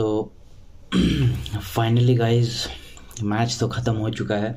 So finally guys match तो ख़त्म हो चुका है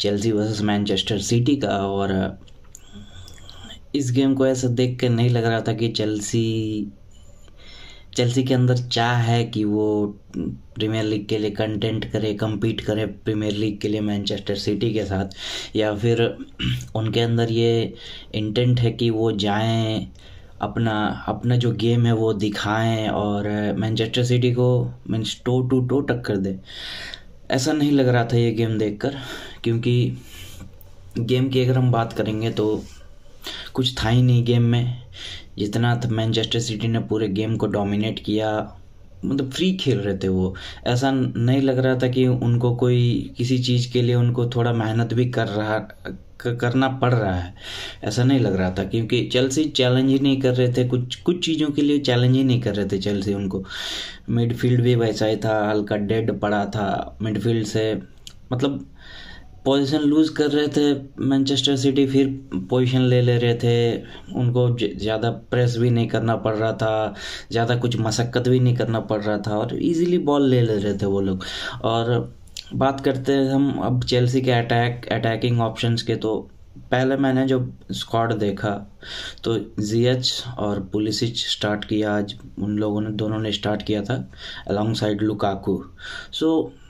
चेल्सी वर्सेस मैनचेस्टर सिटी का और uh, इस गेम को ऐसा देख कर नहीं लग रहा था कि चेल्सी चेल्सी के अंदर चाह है कि वो प्रीमियर लीग के लिए कंटेंट करे कम्पीट करे प्रीमियर लीग के लिए मैनचेस्टर सिटी के साथ या फिर उनके अंदर ये इंटेंट है कि वो जाएं अपना अपना जो गेम है वो दिखाएं और मैनचेस्टर सिटी को मीन्स टो टू टो टक्कर दे ऐसा नहीं लग रहा था ये गेम देखकर क्योंकि गेम की अगर हम बात करेंगे तो कुछ था ही नहीं गेम में जितना मैनचेस्टर सिटी ने पूरे गेम को डोमिनेट किया मतलब फ्री खेल रहे थे वो ऐसा नहीं लग रहा था कि उनको कोई किसी चीज़ के लिए उनको थोड़ा मेहनत भी कर रहा करना पड़ रहा है ऐसा नहीं लग रहा था क्योंकि चेल्सी चैलेंज ही नहीं कर रहे थे कुछ कुछ चीज़ों के लिए चैलेंज ही नहीं कर रहे थे चेल्सी उनको मिडफील्ड भी वैसा ही था हल्का डेड पड़ा था मिडफील्ड से मतलब पोजीशन लूज़ कर रहे थे मैनचेस्टर सिटी फिर पोजीशन ले ले रहे थे उनको ज़्यादा प्रेस भी नहीं करना पड़ रहा था ज़्यादा कुछ मशक्क़त भी नहीं करना पड़ रहा था और इजीली बॉल ले ले रहे थे वो लोग और बात करते हैं हम अब चेल्सी के अटैक अटैकिंग ऑप्शंस के तो पहले मैंने जो स्क्वाड देखा तो जीएच और पुलिसिच स्टार्ट किया आज उन लोगों ने दोनों ने स्टार्ट किया था alongside Lukaku so so,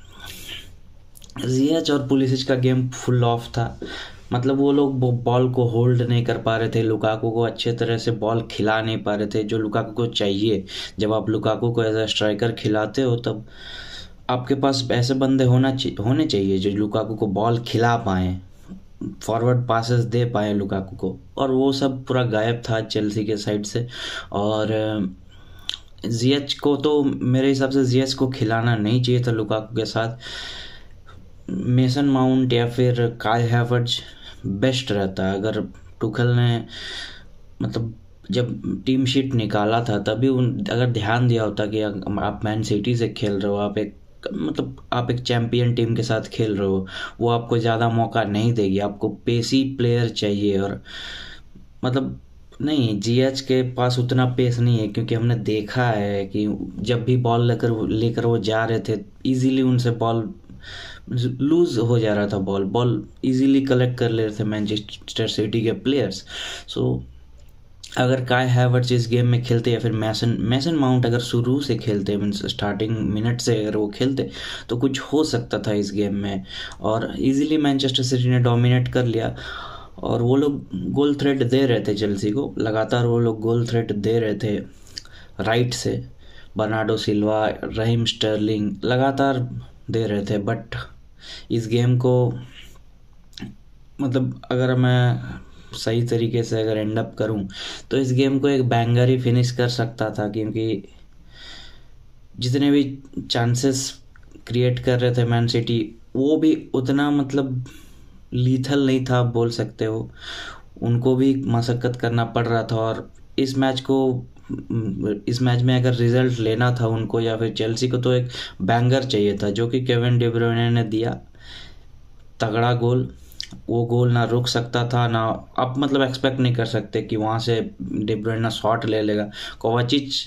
Ziyech और पुलिस का गेम फुल ऑफ था मतलब वो लोग बॉल को होल्ड नहीं कर पा रहे थे लुकाकू को अच्छे तरह से बॉल खिला नहीं पा रहे थे जो लुकाकू को चाहिए जब आप लुकाकू को एज अ स्ट्राइकर खिलाते हो तब आपके पास ऐसे बंदे होना होने चाहिए जो लुकाकू को बॉल खिला पाएँ फॉरवर्ड पासेस दे पाए लुकाकू को और वो सब पूरा गायब था चेल्सी के साइड से और जीएच को तो मेरे हिसाब से जीएच को खिलाना नहीं चाहिए था लुकाकू के साथ मेसन माउंट या फिर काय हैवर्ज बेस्ट रहता है अगर टुखल ने मतलब जब टीम शीट निकाला था तभी उन अगर ध्यान दिया होता कि आप मैन सिटी से खेल रहे हो आप एक मतलब आप एक चैंपियन टीम के साथ खेल रहे हो वो आपको ज़्यादा मौका नहीं देगी आपको पेसी प्लेयर चाहिए और मतलब नहीं जीएच के पास उतना पेस नहीं है क्योंकि हमने देखा है कि जब भी बॉल लेकर लेकर वो जा रहे थे इजीली उनसे बॉल लूज हो जा रहा था बॉल बॉल इजीली कलेक्ट कर ले रहे थे मैनचेस्टर सिटी के प्लेयर्स सो अगर काय हैवर्ट्स इस गेम में खेलते या फिर मैसन मैसन माउंट अगर शुरू से खेलते मीन्स स्टार्टिंग मिनट से अगर वो खेलते तो कुछ हो सकता था इस गेम में और इजीली मैनचेस्टर सिटी ने डोमिनेट कर लिया और वो लोग गोल थ्रेड दे रहे थे चेल्सी को लगातार वो लोग गोल थ्रेड दे रहे थे राइट से बर्नाडो सिल्वा रहीम स्टर्लिंग लगातार दे रहे थे बट इस गेम को मतलब अगर मैं सही तरीके से अगर एंड अप करूं तो इस गेम को एक बैंगर ही फिनिश कर सकता था क्योंकि जितने भी चांसेस क्रिएट कर रहे थे मैन सिटी वो भी उतना मतलब लीथल नहीं था बोल सकते हो उनको भी मशक्क़त करना पड़ रहा था और इस मैच को हम्म, इस मैच में अगर रिजल्ट लेना था उनको या फिर चेल्सी को तो एक बैंगर चाहिए था जो कि केविन डिब्रोने ने दिया तगड़ा गोल वो गोल ना रुक सकता था ना आप मतलब एक्सपेक्ट नहीं कर सकते कि वहाँ से डिब्रोना शॉट ले लेगा कोवाचिच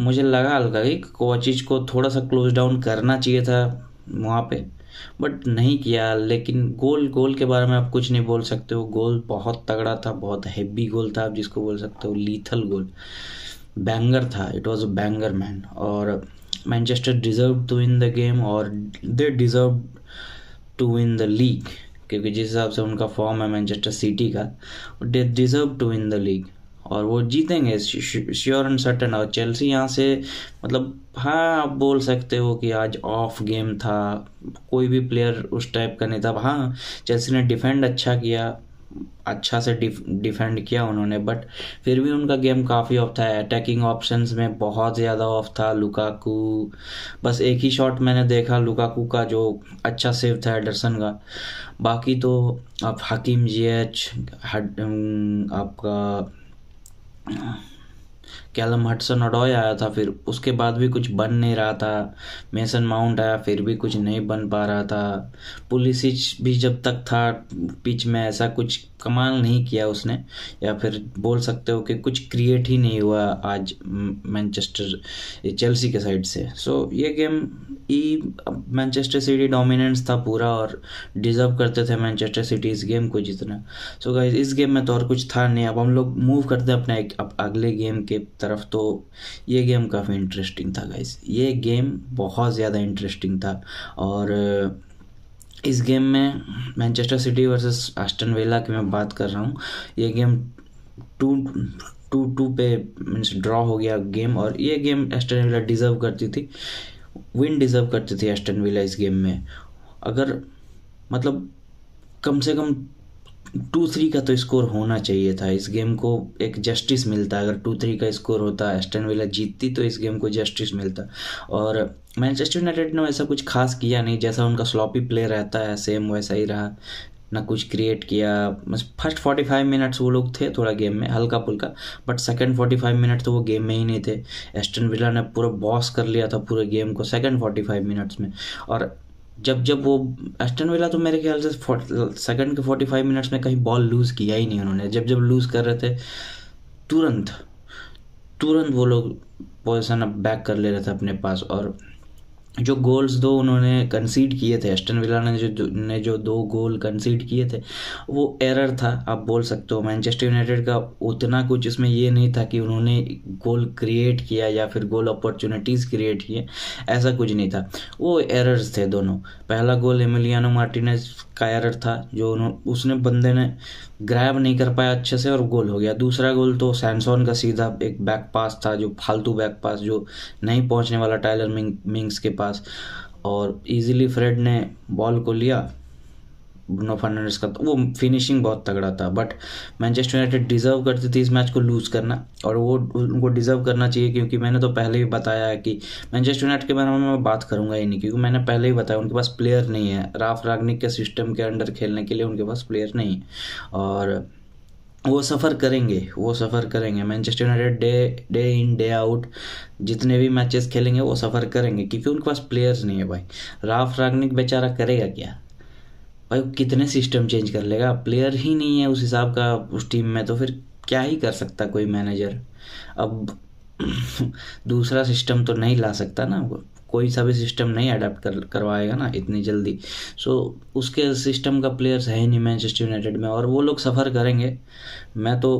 मुझे लगा हल्का कि कोवाचिच को थोड़ा सा क्लोज डाउन करना चाहिए था वहाँ पे बट नहीं किया लेकिन गोल गोल के बारे में आप कुछ नहीं बोल सकते हो गोल बहुत तगड़ा था बहुत हैवी गोल था आप जिसको बोल सकते हो लीथल गोल बैंगर था it was a banger man और Manchester deserve to win the game और they deserve to win the league क्योंकि जिस हिसाब से उनका फॉर्म है मैनचेस्टर सिटी का they deserve to win the league और वो जीतेंगे श्योर एंड सर्टन और चेल्सी यहाँ से मतलब हाँ आप बोल सकते हो कि आज ऑफ गेम था कोई भी प्लेयर उस टाइप का नहीं था हाँ चेल्सी ने डिफेंड अच्छा किया अच्छा से डिफेंड किया उन्होंने बट फिर भी उनका गेम काफ़ी ऑफ था अटैकिंग ऑप्शंस में बहुत ज़्यादा ऑफ था लुकाकू बस एक ही शॉट मैंने देखा लुकाकू का जो अच्छा सेव था एडरसन का बाकी तो आप हकीम जी एच आपका Yeah. Uh, Callum Hudson Odoi आया था फिर उसके बाद भी कुछ बन नहीं रहा था मेसन माउंट आया फिर भी कुछ नहीं बन पा रहा था पुलिस भी जब तक था पिच में ऐसा कुछ कमाल नहीं किया उसने या फिर बोल सकते हो कि कुछ क्रिएट ही नहीं हुआ आज मैनचेस्टर चेल्सी के साइड से सो so, ये गेम ई मैनचेस्टर सिटी डोमिनेंस था पूरा और डिजर्व करते थे मैनचेस्टर सिटी इस गेम को जितना सो so, गाइज इस गेम में तो और कुछ था नहीं अब हम लोग मूव करते हैं अपने अगले गेम के के तरफ तो ये गेम काफ़ी इंटरेस्टिंग था गाइस ये गेम बहुत ज़्यादा इंटरेस्टिंग था और इस गेम में मैनचेस्टर सिटी वर्सेस आस्टन वेला की मैं बात कर रहा हूँ ये गेम टू टू टू पे मीन्स ड्रॉ हो गया गेम और ये गेम एस्टन वेला डिजर्व करती थी विन डिजर्व करती थी एस्टन वेला इस गेम में अगर मतलब कम से कम टू थ्री का तो स्कोर होना चाहिए था इस गेम को एक जस्टिस मिलता अगर टू थ्री का स्कोर होता एस्टन विला जीतती तो इस गेम को जस्टिस मिलता और मैनचेस्टर यूनाइटेड ने वैसा कुछ खास किया नहीं जैसा उनका स्लॉपी प्ले रहता है सेम वैसा ही रहा ना कुछ क्रिएट किया बस फर्स्ट फोर्टी फाइव मिनट्स वो लोग थे थोड़ा गेम में हल्का पुल्का but second forty five minute तो वो गेम में ही नहीं थे एस्टन विला ने पूरा बॉस कर लिया था पूरे गेम को सेकेंड फोर्टी फाइव मिनट्स में और जब जब वो एस्टन विला तो मेरे ख्याल से सेकंड के फोर्टी फाइव मिनट्स में कहीं बॉल लूज़ किया ही नहीं उन्होंने जब जब लूज़ कर रहे थे तुरंत तुरंत वो लोग पोजिशन अब बैक कर ले रहे थे अपने पास और जो गोल्स दो उन्होंने कंसीड किए थे एस्टन विला ने जो ने जो दो गोल कंसीड किए थे वो एरर था आप बोल सकते हो मैनचेस्टर यूनाइटेड का उतना कुछ इसमें ये नहीं था कि उन्होंने गोल क्रिएट किया या फिर गोल अपॉर्चुनिटीज़ क्रिएट किए ऐसा कुछ नहीं था वो एरर्स थे दोनों पहला गोल एमिलियानो मार्टिनेज कायरर था जो उसने बंदे ने ग्रैब नहीं कर पाया अच्छे से और गोल हो गया दूसरा गोल तो सैमसोन का सीधा एक बैक पास था जो फालतू बैक पास जो नहीं पहुंचने वाला टाइलर मिंग्स के पास और इजीली फ्रेड ने बॉल को लिया ब्रुनो फर्नांडिस का वो फिनिशिंग बहुत तगड़ा था बट मैनचेस्टर यूनाइटेड डिजर्व करती थी इस मैच को लूज़ करना और वो उनको डिजर्व करना चाहिए क्योंकि मैंने तो पहले ही बताया है कि मैनचेस्टर यूनाइटेड के बारे में मैं बात करूंगा ही नहीं क्योंकि मैंने पहले ही बताया उनके पास प्लेयर नहीं है राफ रागनिक के सिस्टम के अंडर खेलने के लिए उनके पास प्लेयर नहीं है और वो सफ़र करेंगे वो सफ़र करेंगे Manchester United day day in day out जितने भी मैचेस खेलेंगे वो सफ़र करेंगे क्योंकि उनके पास प्लेयर्स नहीं है भाई राफ रागनिक बेचारा करेगा क्या भाई कितने सिस्टम चेंज कर लेगा प्लेयर ही नहीं है उस हिसाब का उस टीम में तो फिर क्या ही कर सकता कोई मैनेजर अब दूसरा सिस्टम तो नहीं ला सकता ना कोई सा भी सिस्टम नहीं अडेप्ट कर करवाएगा ना इतनी जल्दी सो so, उसके सिस्टम का प्लेयर्स है ही नहीं मैनचेस्टर यूनाइटेड में और वो लोग सफ़र करेंगे मैं तो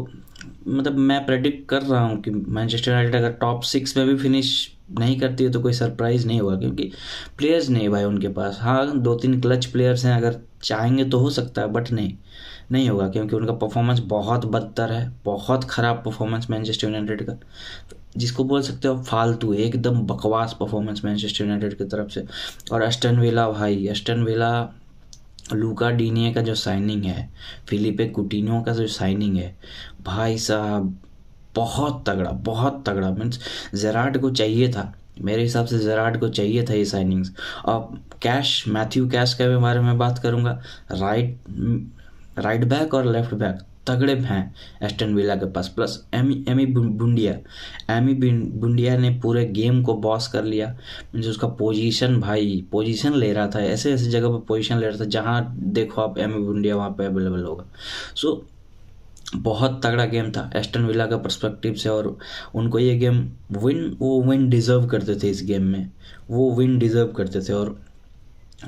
मतलब मैं प्रेडिक्ट कर रहा हूँ कि मैनचेस्टर यूनाइटेड अगर टॉप सिक्स में भी फिनिश नहीं करती है तो कोई सरप्राइज नहीं होगा क्योंकि प्लेयर्स नहीं भाई उनके पास हाँ दो तीन क्लच प्लेयर्स हैं अगर चाहेंगे तो हो सकता है बट नहीं नहीं होगा क्योंकि उनका परफॉर्मेंस बहुत बदतर है बहुत ख़राब परफॉर्मेंस मैनचेस्टर यूनाइटेड का जिसको बोल सकते हो फालतू एकदम बकवास परफॉर्मेंस मैनचेस्टर यूनाइटेड की तरफ से और अस्टन वेला भाई अस्टन वेला लूका डीनिया का जो साइनिंग है फिलिपे कुटिनो का जो साइनिंग है भाई साहब बहुत तगड़ा बहुत तगड़ा मीन्स जेराट को चाहिए था मेरे हिसाब से जेराट को चाहिए था ये साइनिंग्स अब कैश मैथ्यू कैश के बारे में बात करूँगा राइट राइट बैक और लेफ्ट बैक तगड़े हैं एस्टन विला के पास प्लस एम एमी बुंडिया एमी बुंडिया ने पूरे गेम को बॉस कर लिया मीन्स उसका पोजीशन भाई पोजीशन ले रहा था ऐसे ऐसे जगह पर पोजीशन ले रहा था जहाँ देखो आप एमी बुंडिया वहाँ पे अवेलेबल होगा सो बहुत तगड़ा गेम था एस्टन विला का पर्सपेक्टिव से और उनको ये गेम विन वो विन डिज़र्व करते थे इस गेम में वो विन डिज़र्व करते थे और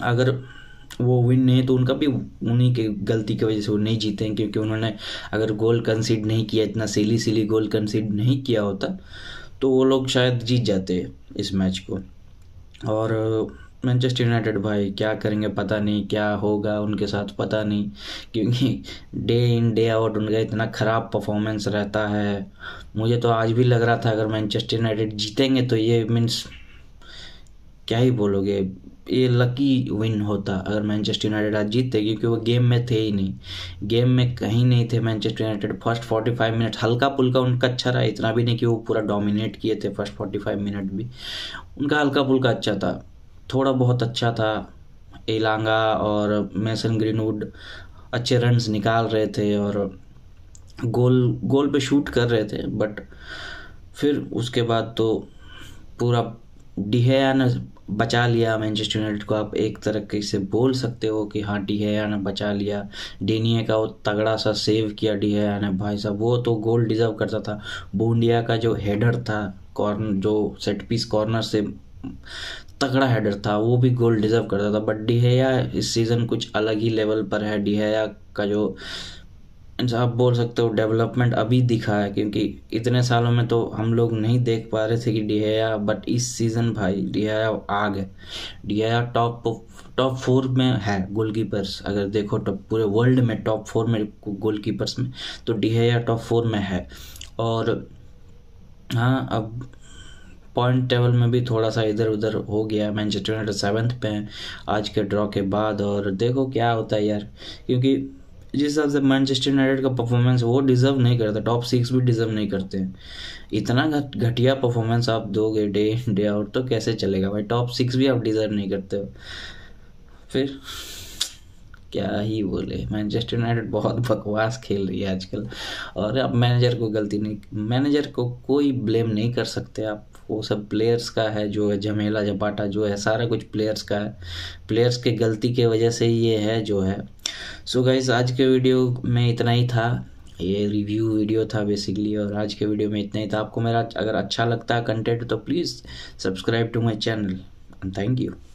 अगर वो विन नहीं तो उनका भी उन्हीं के गलती की वजह से वो नहीं जीते हैं क्योंकि उन्होंने अगर गोल कंसीड नहीं किया इतना सिली सिली गोल कंसीड नहीं किया होता तो वो लोग शायद जीत जाते इस मैच को और मैनचेस्टर यूनाइटेड भाई क्या करेंगे पता नहीं क्या होगा उनके साथ पता नहीं क्योंकि डे इन डे आउट उनका इतना ख़राब परफॉर्मेंस रहता है मुझे तो आज भी लग रहा था अगर मैनचेस्टर यूनाइटेड जीतेंगे तो ये मीन्स क्या ही बोलोगे ये लकी विन होता अगर मैनचेस्टर यूनाइटेड आज जीतते क्योंकि वो गेम में थे ही नहीं गेम में कहीं नहीं थे Manchester United first forty five minute हल्का पुल्का उनका अच्छा रहा इतना भी नहीं कि वो पूरा डोमिनेट किए थे फर्स्ट फोर्टी फाइव मिनट भी उनका हल्का पुल्का अच्छा था थोड़ा बहुत अच्छा था एलांगा और मैसन ग्रीनवुड अच्छे रन्स निकाल रहे थे और गोल गोल पे शूट कर रहे थे बट फिर उसके बाद तो पूरा डिहेया ने बचा लिया मैनचेस्टर यूनाइटेड को आप एक तरीके से बोल सकते हो कि हाँ डिहेया ने बचा लिया डेनिए का वो तगड़ा सा सेव किया डिहेया ने भाई साहब वो तो गोल डिजर्व करता था बूंडिया का जो हेडर था कॉर्नर जो सेट पीस कॉर्नर से तगड़ा हेडर था वो भी गोल डिजर्व करता था बट डिहेया इस सीज़न कुछ अलग ही लेवल पर है डिहेया का जो आप बोल सकते हो डेवलपमेंट अभी दिखा है क्योंकि इतने सालों में तो हम लोग नहीं देख पा रहे थे कि डिहेया बट इस सीज़न भाई डिहेया आग है डिहेया टॉप टॉप फोर में है गोलकीपर्स अगर देखो तो पूरे वर्ल्ड में टॉप फोर में गोलकीपर्स में तो डिहेया टॉप फोर में है और हाँ अब पॉइंट टेबल में भी थोड़ा सा इधर उधर हो गया है मैनचेस्टर यूनाइटेड सेवन्थ पे हैं आज के ड्रॉ के बाद और देखो क्या होता है यार क्योंकि जिस हिसाब से मैनचेस्टर यूनाइटेड का परफॉर्मेंस वो डिजर्व नहीं करता टॉप सिक्स भी डिजर्व नहीं करते हैं इतना घटिया परफॉर्मेंस आप दोगे डे डे आउट तो कैसे चलेगा भाई टॉप सिक्स भी आप डिजर्व नहीं करते हो फिर क्या ही बोले मैनचेस्टर यूनाइटेड बहुत बकवास खेल रही है आजकल और अब मैनेजर को गलती नहीं मैनेजर को कोई ब्लेम नहीं कर सकते आप वो सब प्लेयर्स का है जो है झमेला झपाटा जो है सारा कुछ प्लेयर्स का है प्लेयर्स के गलती के वजह से ये है जो है सो so गाइज आज के वीडियो में इतना ही था ये रिव्यू वीडियो था बेसिकली और आज के वीडियो में इतना ही था आपको मेरा अगर अच्छा लगता है कंटेंट तो please subscribe to my channel thank you